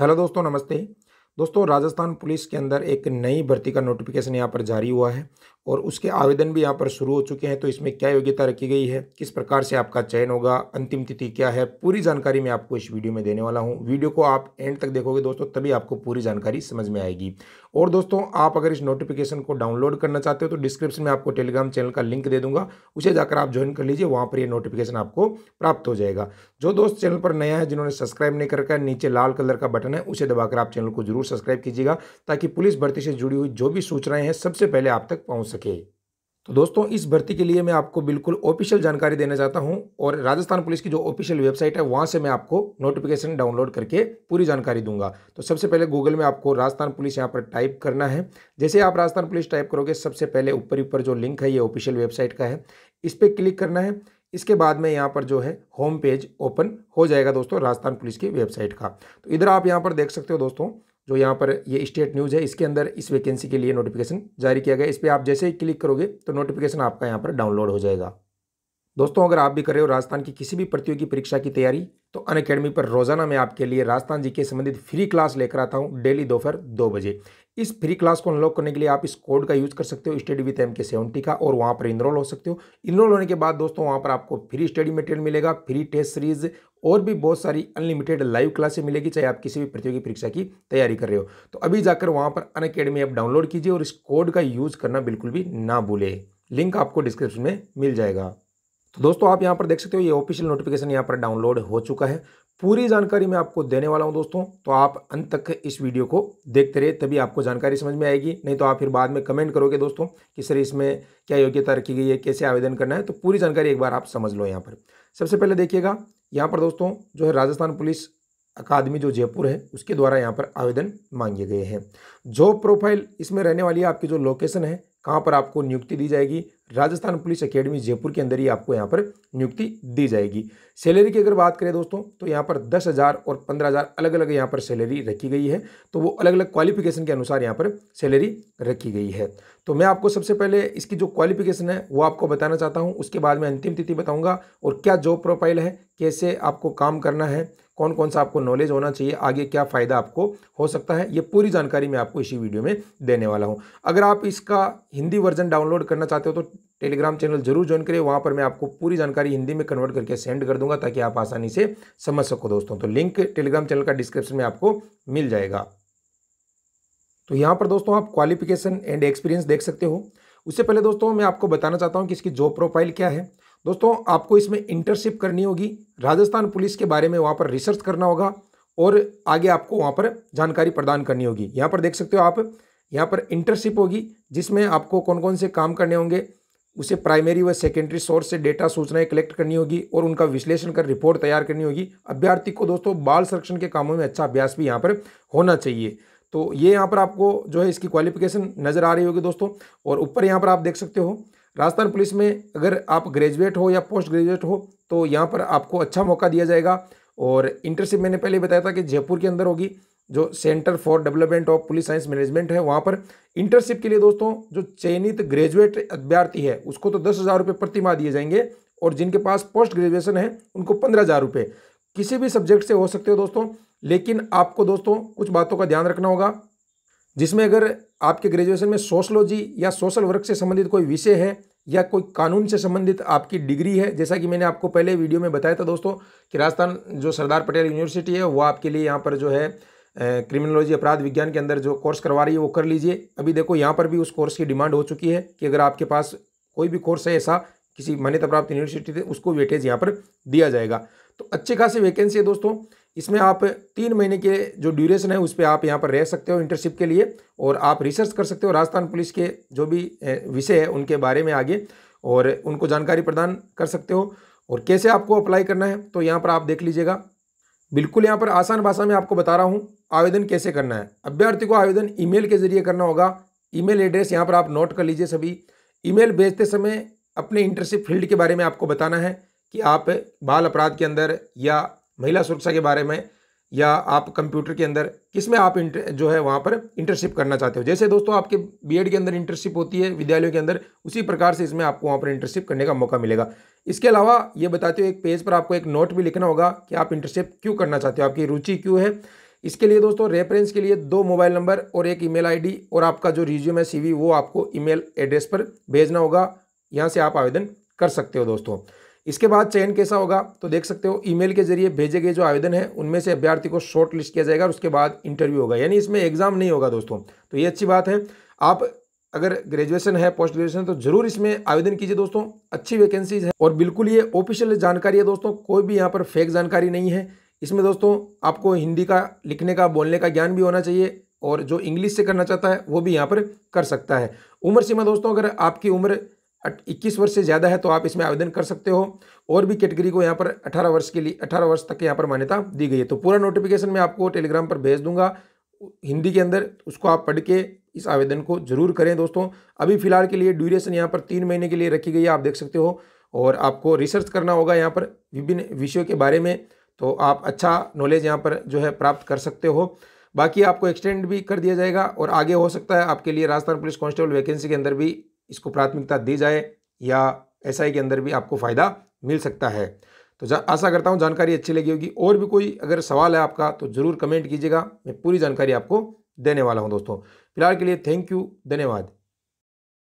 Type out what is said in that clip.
hello दोस्तों नमस्ते दोस्तों राजस्थान पुलिस के अंदर एक नई भर्ती का नोटिफिकेशन यहाँ पर जारी हुआ है और उसके आवेदन भी यहाँ पर शुरू हो चुके हैं तो इसमें क्या योग्यता रखी गई है किस प्रकार से आपका चयन होगा अंतिम तिथि क्या है पूरी जानकारी मैं आपको इस वीडियो में देने वाला हूँ वीडियो को आप एंड तक देखोगे दोस्तों तभी आपको पूरी जानकारी समझ में आएगी और दोस्तों आप अगर इस नोटिफिकेशन को डाउनलोड करना चाहते हो तो डिस्क्रिप्शन में आपको टेलीग्राम चैनल का लिंक दे दूंगा उसे जाकर आप ज्वाइन कर लीजिए वहाँ पर यह नोटिफिकेशन आपको प्राप्त हो जाएगा जो दोस्त चैनल पर नया है जिन्होंने सब्सक्राइब नहीं कर नीचे लाल कलर का बटन है उसे दबाकर आप चैनल को जरूर सब्सक्राइब कीजिएगा ताकि पुलिस भर्ती से जुड़ी हुई जो भी सूचनाएं हैं सबसे पहले आप तक पहुंच सके तो दोस्तों इस भर्ती के लिए मैं आपको बिल्कुल ऑफिशियल जानकारी देना चाहता हूं और राजस्थान पुलिस की जो ऑफिशियल वेबसाइट है वहां से मैं आपको नोटिफिकेशन डाउनलोड करके पूरी जानकारी दूंगा तो सबसे पहले गूगल में आपको राजस्थान पुलिस यहां पर टाइप करना है जैसे आप राजस्थान पुलिस टाइप करोगे सबसे पहले ऊपर ऊपर जो लिंक है ये ऑफिशियल वेबसाइट का है इस पर क्लिक करना है इसके बाद में यहाँ पर जो है होम पेज ओपन हो जाएगा दोस्तों राजस्थान पुलिस की वेबसाइट का तो इधर आप यहाँ पर देख सकते हो दोस्तों जो यहाँ पर ये स्टेट न्यूज़ है इसके अंदर इस वैकेंसी के लिए नोटिफिकेशन जारी किया गया इस पर आप जैसे ही क्लिक करोगे तो नोटिफिकेशन आपका यहाँ पर डाउनलोड हो जाएगा दोस्तों अगर आप भी कर रहे हो राजस्थान की किसी भी प्रतियोगी परीक्षा की तैयारी तो अन अकेडमी पर रोजाना मैं आपके लिए राजस्थान जी के संबंधित फ्री क्लास लेकर आता हूँ डेली दोपहर दो बजे इस फ्री क्लास को अनलॉक करने के लिए आप इस कोड का यूज़ कर सकते हो study with M K seventy का और वहाँ पर इनरोल हो सकते हो इनरोल होने के बाद दोस्तों वहाँ पर आपको फ्री स्टडी मटेरियल मिलेगा फ्री टेस्ट सीरीज और भी बहुत सारी अनलिमिटेड लाइव क्लासेस मिलेगी चाहे आप किसी भी प्रतियोगी परीक्षा की तैयारी कर रहे हो तो अभी जाकर वहाँ पर अन अकेडमी ऐप डाउनलोड कीजिए और इस कोड का यूज़ करना बिल्कुल भी ना भूले लिंक आपको डिस्क्रिप्शन में मिल जाएगा तो दोस्तों आप यहाँ पर देख सकते हो ये ऑफिशियल नोटिफिकेशन यहाँ पर डाउनलोड हो चुका है पूरी जानकारी मैं आपको देने वाला हूं दोस्तों तो आप अंत तक इस वीडियो को देखते रहे तभी आपको जानकारी समझ में आएगी नहीं तो आप फिर बाद में कमेंट करोगे दोस्तों कि सर इसमें क्या योग्यता रखी गई है कैसे आवेदन करना है तो पूरी जानकारी एक बार आप समझ लो यहाँ पर सबसे पहले देखिएगा यहाँ पर दोस्तों जो है राजस्थान पुलिस अकादमी जो जयपुर है उसके द्वारा यहाँ पर आवेदन मांगे गए हैं जॉब प्रोफाइल इसमें रहने वाली आपकी जो लोकेशन है कहाँ पर आपको नियुक्ति दी जाएगी राजस्थान पुलिस एकेडमी जयपुर के अंदर ही आपको यहाँ पर नियुक्ति दी जाएगी सैलरी की अगर बात करें दोस्तों तो यहाँ पर दस हज़ार और पंद्रह हज़ार अलग अलग यहाँ पर सैलरी रखी गई है तो वो अलग अलग क्वालिफिकेशन के अनुसार यहाँ पर सैलरी रखी गई है तो मैं आपको सबसे पहले इसकी जो क्वालिफिकेशन है वो आपको बताना चाहता हूँ उसके बाद में अंतिम तिथि बताऊँगा और क्या जॉब प्रोफाइल है कैसे आपको काम करना है कौन कौन सा आपको नॉलेज होना चाहिए आगे क्या फ़ायदा आपको हो सकता है ये पूरी जानकारी मैं आपको इसी वीडियो में देने वाला हूँ अगर आप इसका हिंदी वर्जन डाउनलोड करना चाहते हो तो टेलीग्राम चैनल जरूर ज्वाइन करिए वहाँ पर मैं आपको पूरी जानकारी हिंदी में कन्वर्ट करके सेंड कर दूंगा ताकि आप आसानी से समझ सको दोस्तों तो लिंक टेलीग्राम चैनल का डिस्क्रिप्शन में आपको मिल जाएगा तो यहाँ पर दोस्तों आप क्वालिफिकेशन एंड एक्सपीरियंस देख सकते हो उससे पहले दोस्तों मैं आपको बताना चाहता हूँ कि इसकी जॉब प्रोफाइल क्या है दोस्तों आपको इसमें इंटर्नशिप करनी होगी राजस्थान पुलिस के बारे में वहाँ पर रिसर्च करना होगा और आगे आपको वहाँ पर जानकारी प्रदान करनी होगी यहाँ पर देख सकते हो आप यहाँ पर इंटर्नशिप होगी जिसमें आपको कौन कौन से काम करने होंगे उसे प्राइमरी व सेकेंडरी सोर्स से डेटा सूचनाएं कलेक्ट करनी होगी और उनका विश्लेषण कर रिपोर्ट तैयार करनी होगी अभ्यर्थी को दोस्तों बाल संरक्षण के कामों में अच्छा अभ्यास भी यहाँ पर होना चाहिए तो ये यहाँ पर आपको जो है इसकी क्वालिफिकेशन नज़र आ रही होगी दोस्तों और ऊपर यहाँ पर आप देख सकते हो राजस्थान पुलिस में अगर आप ग्रेजुएट हो या पोस्ट ग्रेजुएट हो तो यहाँ पर आपको अच्छा मौका दिया जाएगा और इंटरशिप मैंने पहले बताया था कि जयपुर के अंदर होगी जो centre for development of police science management है वहाँ पर इंटर्नशिप के लिए दोस्तों जो चयनित ग्रेजुएट अभ्यर्थी है उसको तो दस हज़ार रुपये प्रतिमा दिए जाएंगे और जिनके पास पोस्ट ग्रेजुएशन है उनको पंद्रह हज़ार रुपये किसी भी सब्जेक्ट से हो सकते हो दोस्तों लेकिन आपको दोस्तों कुछ बातों का ध्यान रखना होगा जिसमें अगर आपके ग्रेजुएशन में सोशलॉजी या सोशल वर्क से संबंधित कोई विषय है या कोई कानून से संबंधित आपकी डिग्री है जैसा कि मैंने आपको पहले वीडियो में बताया था दोस्तों कि राजस्थान जो सरदार पटेल यूनिवर्सिटी है वो आपके लिए यहाँ पर जो है क्रिमिनोलॉजी अपराध विज्ञान के अंदर जो कोर्स करवा रही है वो कर लीजिए अभी देखो यहाँ पर भी उस कोर्स की डिमांड हो चुकी है कि अगर आपके पास कोई भी कोर्स है ऐसा किसी मान्यता प्राप्त यूनिवर्सिटी से उसको वेटेज यहाँ पर दिया जाएगा तो अच्छे खासे वैकेंसी है दोस्तों इसमें आप तीन महीने के जो ड्यूरेशन है उस पर आप यहाँ पर रह सकते हो इंटर्नशिप के लिए और आप रिसर्च कर सकते हो राजस्थान पुलिस के जो भी विषय है उनके बारे में आगे और उनको जानकारी प्रदान कर सकते हो और कैसे आपको अप्लाई करना है तो यहाँ पर आप देख लीजिएगा बिल्कुल यहाँ पर आसान भाषा में आपको बता रहा हूँ आवेदन कैसे करना है अभ्यर्थी को आवेदन ईमेल के जरिए करना होगा ईमेल एड्रेस यहाँ पर आप नोट कर लीजिए सभी ईमेल भेजते समय अपने इंटर्नशिप फील्ड के बारे में आपको बताना है कि आप बाल अपराध के अंदर या महिला सुरक्षा के बारे में या आप कंप्यूटर के अंदर किस में आप इंटर जो है वहाँ पर इंटर्नशिप करना चाहते हो जैसे दोस्तों आपके बीएड के अंदर इंटर्नशिप होती है विद्यालयों के अंदर उसी प्रकार से इसमें आपको वहाँ पर इंटर्नशिप करने का मौका मिलेगा इसके अलावा ये बताते हो एक पेज पर आपको एक नोट भी लिखना होगा कि आप इंटर्नशिप क्यों करना चाहते हो आपकी रुचि क्यों है इसके लिए दोस्तों रेफरेंस के लिए दो मोबाइल नंबर और एक ईमेल आईडी और आपका जो रिज्यूम है सीवी वो आपको ईमेल एड्रेस पर भेजना होगा यहाँ से आप आवेदन कर सकते हो दोस्तों इसके बाद चयन कैसा होगा तो देख सकते हो ईमेल के जरिए भेजे गए जो आवेदन है उनमें से अभ्यर्थी को शॉर्ट लिस्ट किया जाएगा और उसके बाद इंटरव्यू होगा यानी इसमें एग्जाम नहीं होगा दोस्तों तो ये अच्छी बात है आप अगर ग्रेजुएशन है पोस्ट ग्रेजुएशन तो जरूर इसमें आवेदन कीजिए दोस्तों अच्छी वैकेंसीज है और बिल्कुल ये ऑफिशियल जानकारी है दोस्तों कोई भी यहाँ पर फेक जानकारी नहीं है इसमें दोस्तों आपको हिंदी का लिखने का बोलने का ज्ञान भी होना चाहिए और जो इंग्लिश से करना चाहता है वो भी यहाँ पर कर सकता है उम्र सीमा दोस्तों अगर आपकी उम्र इक्कीस वर्ष से ज़्यादा है तो आप इसमें आवेदन कर सकते हो और भी कैटेगरी को यहाँ पर 18 वर्ष के लिए 18 वर्ष तक यहाँ पर मान्यता दी गई है तो पूरा नोटिफिकेशन मैं आपको टेलीग्राम पर भेज दूंगा हिंदी के अंदर उसको आप पढ़ के इस आवेदन को जरूर करें दोस्तों अभी फिलहाल के लिए ड्यूरेशन यहाँ पर तीन महीने के लिए रखी गई है आप देख सकते हो और आपको रिसर्च करना होगा यहाँ पर विभिन्न विषयों के बारे में तो आप अच्छा नॉलेज यहाँ पर जो है प्राप्त कर सकते हो बाकी आपको एक्सटेंड भी कर दिया जाएगा और आगे हो सकता है आपके लिए राजस्थान पुलिस कांस्टेबल वैकेंसी के अंदर भी इसको प्राथमिकता दी जाए या एसआई के अंदर भी आपको फ़ायदा मिल सकता है तो आशा करता हूँ जानकारी अच्छी लगी होगी और भी कोई अगर सवाल है आपका तो ज़रूर कमेंट कीजिएगा मैं पूरी जानकारी आपको देने वाला हूँ दोस्तों फिलहाल के लिए थैंक यू धन्यवाद